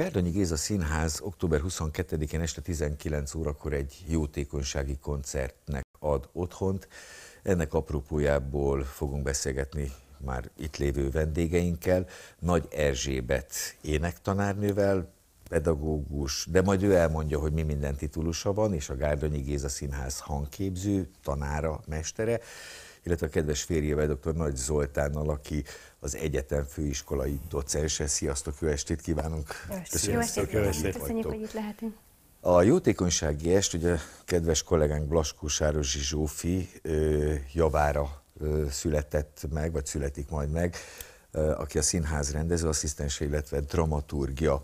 Gárdonyi Géza Színház október 22-én este 19 órakor egy jótékonysági koncertnek ad otthont. Ennek apropójából fogunk beszélgetni már itt lévő vendégeinkkel, Nagy Erzsébet énektanárnővel, pedagógus, de majd ő elmondja, hogy mi minden titulusa van, és a Gárdonyi Géza Színház hangképző, tanára, mestere, illetve a kedves férjével, dr. Nagy Zoltánnal, aki az egyetem főiskolai docense. Sziasztok, jó estét kívánunk! Köszönjük. Jó estét, jó estét. Köszönjük, hogy itt lehetünk. A jótékonysági est, ugye kedves kollégánk Blaskó Sárosi Zsófi ö, javára ö, született meg, vagy születik majd meg, ö, aki a színház rendező asszisztense, illetve dramaturgia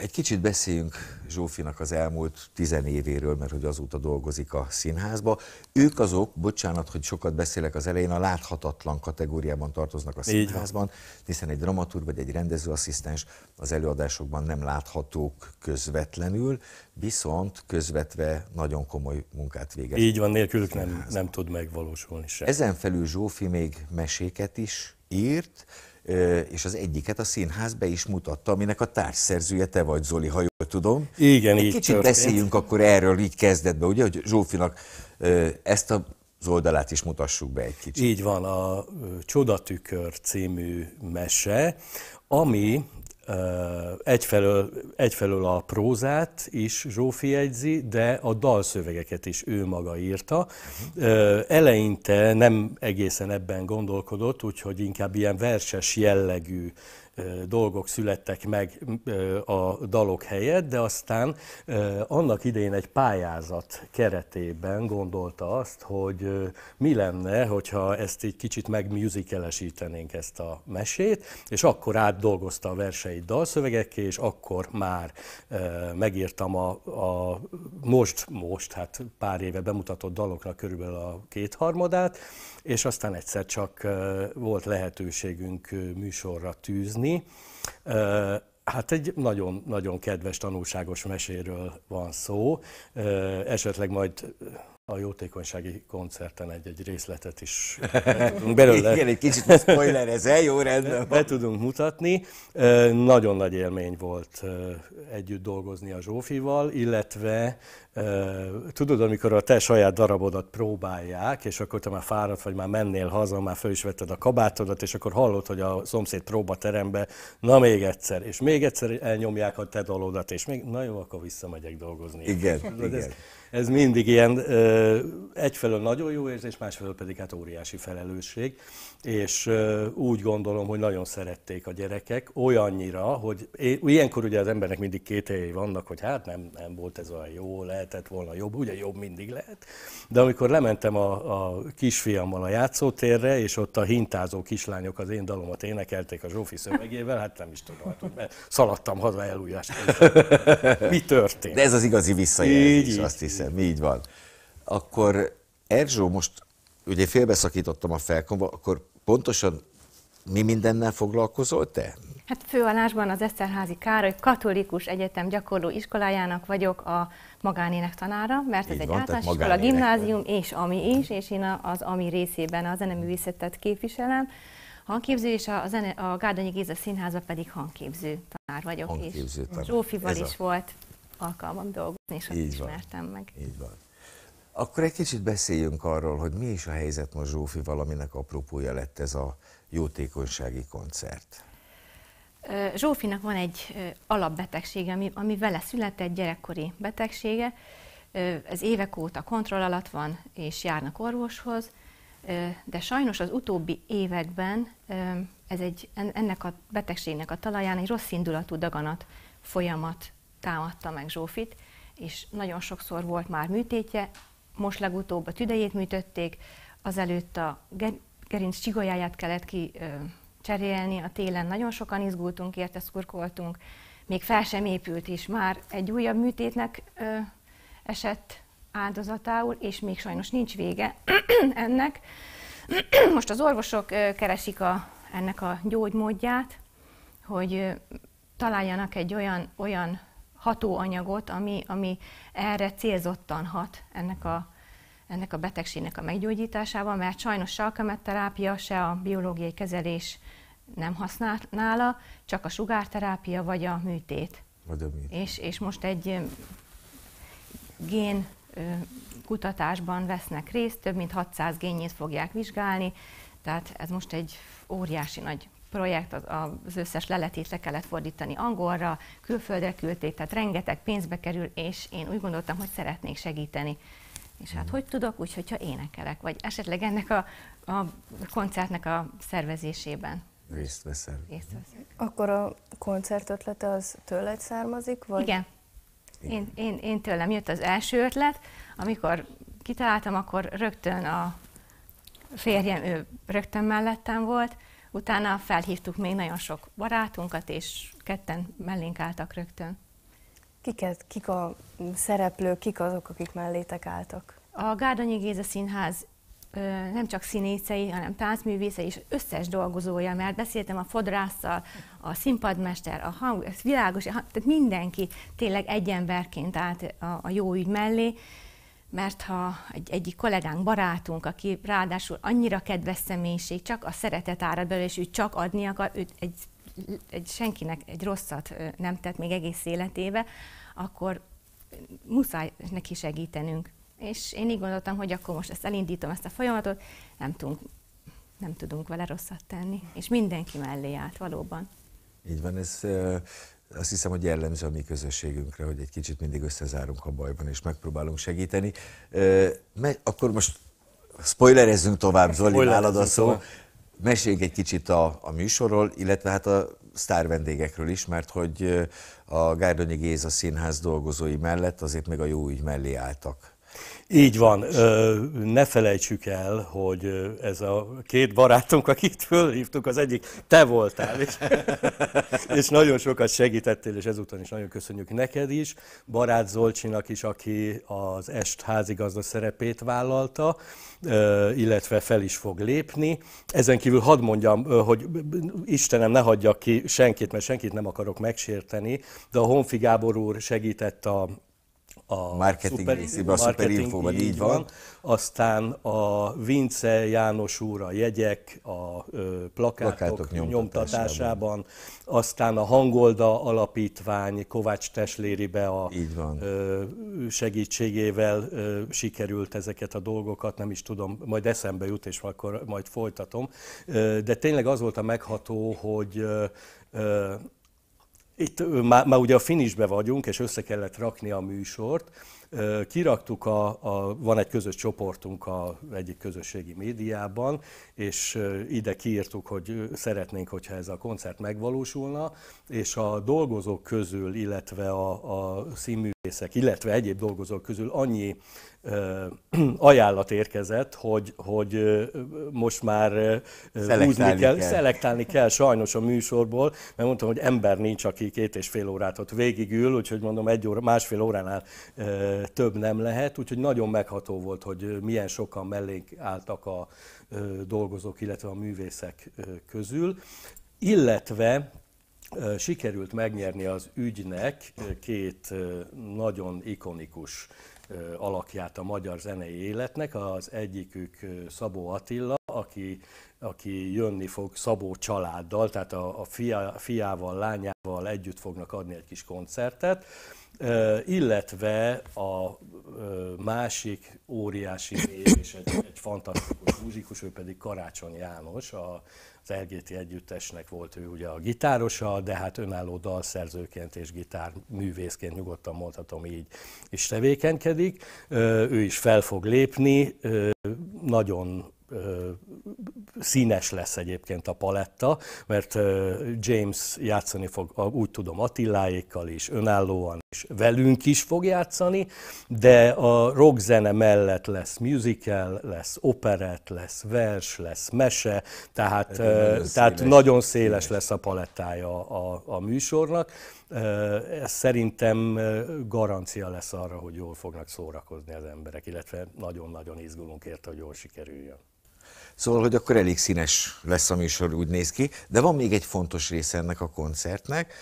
egy kicsit beszéljünk Zsófinak az elmúlt tizen évéről, mert hogy azóta dolgozik a színházba. Ők azok, bocsánat, hogy sokat beszélek az elején, a láthatatlan kategóriában tartoznak a színházban, hiszen egy dramaturg vagy egy rendezőasszisztens az előadásokban nem láthatók közvetlenül, viszont közvetve nagyon komoly munkát végez. Így van, nélkülük nem, nem tud megvalósulni sem. Ezen felül Zsófi még meséket is írt, és az egyiket a színház be is mutatta, aminek a társszerzője te vagy, Zoli, ha jól tudom. Igen, Egy így kicsit történt. beszéljünk akkor erről így kezdetben, ugye, hogy Zsófinak ezt a az oldalát is mutassuk be egy kicsit. Így van, a Csodatükör című mese, ami Egyfelől, egyfelől a prózát is Zsófi jegyzi, de a dalszövegeket is ő maga írta. Mhm. Eleinte nem egészen ebben gondolkodott, úgyhogy inkább ilyen verses jellegű dolgok születtek meg a dalok helyett, de aztán annak idején egy pályázat keretében gondolta azt, hogy mi lenne, hogyha ezt egy kicsit megmusicalesítenénk ezt a mesét, és akkor átdolgozta a verseit dalszövegekké, és akkor már megírtam a, a most, most, hát pár éve bemutatott daloknak körülbelül a kétharmadát, és aztán egyszer csak volt lehetőségünk műsorra tűzni, beszélni. Hát egy nagyon-nagyon kedves, tanulságos meséről van szó. Esetleg majd a jótékonysági koncerten egy-egy részletet is belőle. Igen, egy kicsit el jó rendben Be tudunk mutatni. Nagyon nagy élmény volt együtt dolgozni a Zsófival, illetve tudod, amikor a te saját darabodat próbálják, és akkor te már fáradt vagy, már mennél haza, már föl is vetted a kabátodat, és akkor hallod, hogy a szomszéd próbaterembe, na még egyszer, és még egyszer elnyomják a te dalodat, és még, na jó, akkor visszamegyek dolgozni. Igen, tudod, igen. Ez, ez mindig ilyen egyfelől nagyon jó érzés, másfelől pedig hát óriási felelősség, és úgy gondolom, hogy nagyon szerették a gyerekek, olyannyira, hogy ilyenkor ugye az embernek mindig helyei vannak, hogy hát nem, nem volt ez olyan jó, lehetett volna jobb, ugye jobb mindig lehet, de amikor lementem a, a kisfiammal a játszótérre, és ott a hintázó kislányok az én dalomat énekelték a Zsófi szövegével, hát nem is tudom, mert szaladtam haza elújás. Mi történt? De ez az igazi visszajelzés, így, azt hiszem hiszem, így van. Akkor Erzsó most, ugye félbeszakítottam a felkomba, akkor pontosan mi mindennel foglalkozol te? Hát főállásban az Eszterházi Károly Katolikus Egyetem gyakorló iskolájának vagyok a magánének tanára, mert Így ez egy van, általános iskola, gimnázium és ami is, és én az ami részében a zeneművészetet képviselem. Hangképző és a, zene, a Gárdonyi Géza Színházban pedig hangképző tanár vagyok. Hangképző tanár. És Zsófival ez is a... volt alkalmam dolgozni, és azt Így ismertem van. meg. Így van. Akkor egy kicsit beszéljünk arról, hogy mi is a helyzet most Zsófi, valaminek apropója lett ez a jótékonysági koncert. Zsófinak van egy alapbetegsége, ami, ami vele született, gyerekkori betegsége. Ez évek óta kontroll alatt van, és járnak orvoshoz, de sajnos az utóbbi években ez egy, ennek a betegségnek a talaján egy rossz indulatú daganat folyamat támadta meg Zsófit, és nagyon sokszor volt már műtétje, most legutóbb a tüdejét műtötték, azelőtt a gerinc csigolyáját kellett ki cserélni, a télen nagyon sokan izgultunk, érte szurkoltunk, még fel sem épült és már egy újabb műtétnek ö, esett áldozatául, és még sajnos nincs vége ennek. Most az orvosok ö, keresik a, ennek a gyógymódját, hogy ö, találjanak egy olyan, olyan hatóanyagot, ami, ami erre célzottan hat ennek a, ennek a betegségnek a meggyógyításával, mert sajnos se a kemetterápia, se a biológiai kezelés nem használ nála, csak a sugárterápia vagy a műtét. Vagy a műtét. És, és most egy gén kutatásban vesznek részt, több mint 600 génjét fogják vizsgálni, tehát ez most egy óriási nagy projekt, az, az összes leletét le kellett fordítani angolra, külföldre küldték, tehát rengeteg pénzbe kerül, és én úgy gondoltam, hogy szeretnék segíteni. És hát mhm. hogy tudok? Úgy, hogyha énekelek, vagy esetleg ennek a, a koncertnek a szervezésében. Részt veszel. Részt veszek. Akkor a koncert ötlete az tőled származik? Vagy? Igen. Igen. Én, én, én tőlem jött az első ötlet, amikor kitaláltam, akkor rögtön a férjem, ő rögtön mellettem volt, Utána felhívtuk még nagyon sok barátunkat, és ketten mellénk álltak rögtön. Kiket, kik a szereplők, kik azok, akik mellétek álltak? A Gárdonyi Géza Színház nem csak színészei, hanem táncművészei és összes dolgozója, mert beszéltem a fodrásszal, a színpadmester, a hang, ez világos, tehát mindenki tényleg egy emberként állt a, a jó ügy mellé, mert ha egy egyik kollégánk, barátunk, aki ráadásul annyira kedves személyiség, csak a szeretet árad belőle, és ő csak adni akar, ő egy, egy senkinek egy rosszat nem tett még egész életébe, akkor muszáj neki segítenünk. És én így gondoltam, hogy akkor most ezt elindítom, ezt a folyamatot, nem tudunk, nem tudunk vele rosszat tenni. És mindenki mellé állt valóban. Így van, ez azt hiszem, hogy jellemző a mi közösségünkre, hogy egy kicsit mindig összezárunk a bajban, és megpróbálunk segíteni. Meg, akkor most spoilerezzünk tovább, Zoli, nálad a szó. Meséljünk egy kicsit a, a műsorról, illetve hát a sztár vendégekről is, mert hogy a Gárdonyi Géza Színház dolgozói mellett azért még a jó ügy mellé álltak így van. Ne felejtsük el, hogy ez a két barátunk, akit fölhívtuk, az egyik te voltál, és, és nagyon sokat segítettél, és ezúton is nagyon köszönjük neked is, barát Zolcsinak is, aki az est házigazda szerepét vállalta, illetve fel is fog lépni. Ezen kívül hadd mondjam, hogy Istenem ne hagyja ki senkit, mert senkit nem akarok megsérteni, de a Honfi Gábor úr segített a a marketing szuper, részében, a szuperinfóban, így, így van. van. Aztán a Vince János úr a jegyek, a ö, plakátok, plakátok nyomtatásában. aztán a Hangolda Alapítvány Kovács Tesléribe a így van. Ö, segítségével ö, sikerült ezeket a dolgokat, nem is tudom, majd eszembe jut, és akkor majd folytatom. Ö, de tényleg az volt a megható, hogy ö, itt már, már ugye a finisbe vagyunk, és össze kellett rakni a műsort. Kiraktuk, a, a, van egy közös csoportunk a egyik közösségi médiában, és ide kiírtuk, hogy szeretnénk, hogyha ez a koncert megvalósulna, és a dolgozók közül, illetve a, a színmű építészek, illetve egyéb dolgozók közül annyi ö, ajánlat érkezett, hogy, hogy ö, most már szelektálni, kell, kell. szelektálni kell sajnos a műsorból, mert mondtam, hogy ember nincs, aki két és fél órát ott végigül, úgyhogy mondom, egy óra, másfél óránál ö, több nem lehet, úgyhogy nagyon megható volt, hogy milyen sokan mellénk álltak a ö, dolgozók, illetve a művészek ö, közül illetve sikerült megnyerni az ügynek két nagyon ikonikus alakját a magyar zenei életnek. Az egyikük Szabó Attila, aki aki jönni fog Szabó családdal, tehát a, a fia, fiával, lányával együtt fognak adni egy kis koncertet, illetve a másik óriási név és egy, egy fantasztikus muzsikus, ő pedig Karácsony János, a, az LGT együttesnek volt ő ugye a gitárosa, de hát önálló dalszerzőként és gitárművészként nyugodtan mondhatom így is tevékenykedik. Ő is fel fog lépni, nagyon színes lesz egyébként a paletta, mert James játszani fog, úgy tudom, Attiláékkal is, önállóan is, velünk is fog játszani, de a zene mellett lesz musical, lesz operet lesz vers, lesz mese, tehát, nagyon, tehát széles. nagyon széles lesz a palettája a, a műsornak. Ez szerintem garancia lesz arra, hogy jól fognak szórakozni az emberek, illetve nagyon-nagyon izgulunk érte, hogy jól sikerüljön. Szóval, hogy akkor elég színes lesz a műsor, úgy néz ki. De van még egy fontos része ennek a koncertnek,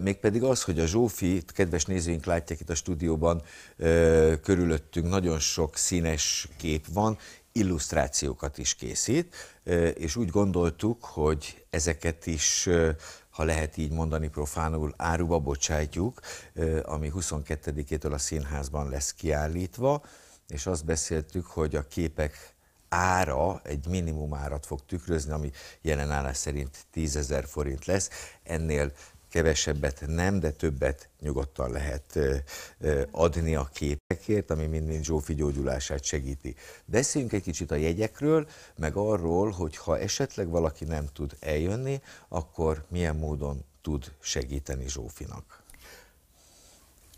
mégpedig az, hogy a Zsófi, kedves nézőink látják itt a stúdióban, körülöttünk nagyon sok színes kép van, illusztrációkat is készít, és úgy gondoltuk, hogy ezeket is ha lehet így mondani profánul, áruba bocsájtjuk, ami 22-től a színházban lesz kiállítva, és azt beszéltük, hogy a képek ára egy minimum árat fog tükrözni, ami jelen állás szerint 10 ezer forint lesz. Ennél kevesebbet nem, de többet nyugodtan lehet adni a képekért, ami mind-mind Zsófi gyógyulását segíti. Beszéljünk egy kicsit a jegyekről, meg arról, hogy ha esetleg valaki nem tud eljönni, akkor milyen módon tud segíteni Zsófinak.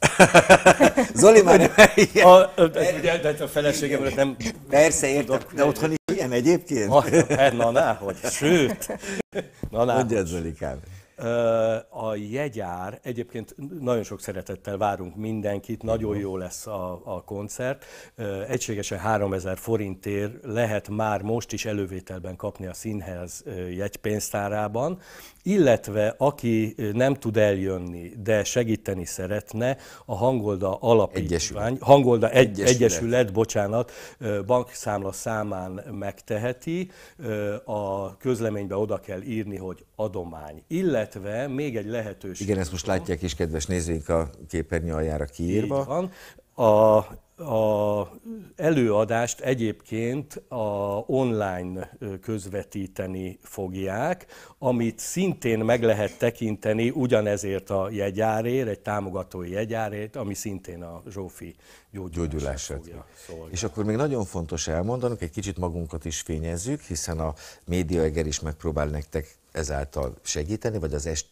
Zoli már nem ilyen. A, ugye, de hát a felesége volt nem... Persze, értek, De otthon is ilyen egyébként? Hát, na, na, na, hogy. Sőt. Na, na. Mondjad, Zolikám. A jegyár, egyébként nagyon sok szeretettel várunk mindenkit, nagyon mhm. jó lesz a, a koncert. Egységesen 3000 forintért lehet már most is elővételben kapni a színház jegypénztárában, illetve aki nem tud eljönni, de segíteni szeretne, a hangolda alapítvány, Egyesület. hangolda egy, Egyesület. Egyesület, bocsánat, bankszámla számán megteheti, a közleménybe oda kell írni, hogy adomány, illetve illetve még egy lehetőség. Igen, ezt most látják is kedves nézőink a képernyő aljára kiírva. Így van. A, a előadást egyébként a online közvetíteni fogják, amit szintén meg lehet tekinteni ugyanezért a jegyárért, egy támogatói jegyárért, ami szintén a Zsófi gyógyulását fogja És akkor még nagyon fontos elmondanunk, egy kicsit magunkat is fényezzük, hiszen a médiaeger is megpróbál nektek ezáltal segíteni, vagy az est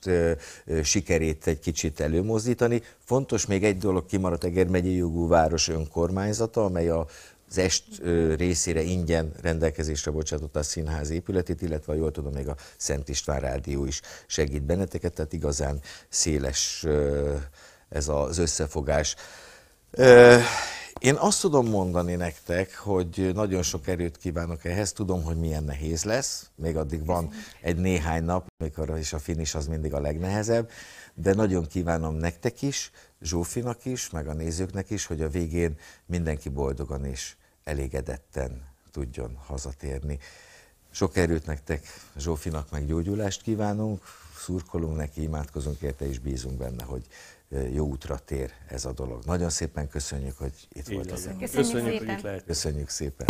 sikerét egy kicsit előmozdítani. Fontos még egy dolog kimaradt Eger megyei jogú város önkormányzata, amely a az est részére ingyen rendelkezésre bocsátott a színház épületét, illetve jól tudom, még a Szent István Rádió is segít benneteket, tehát igazán széles ez az összefogás. Én azt tudom mondani nektek, hogy nagyon sok erőt kívánok ehhez, tudom, hogy milyen nehéz lesz, még addig van egy néhány nap, mikor is a finis az mindig a legnehezebb, de nagyon kívánom nektek is, Zsófinak is, meg a nézőknek is, hogy a végén mindenki boldogan és elégedetten tudjon hazatérni. Sok erőt nektek, Zsófinak meg gyógyulást kívánunk, szurkolunk neki, imádkozunk érte és bízunk benne, hogy jó útra tér ez a dolog. Nagyon szépen köszönjük, hogy itt volt az Köszönjük, köszönjük, szépen. hogy itt lehet. Köszönjük szépen.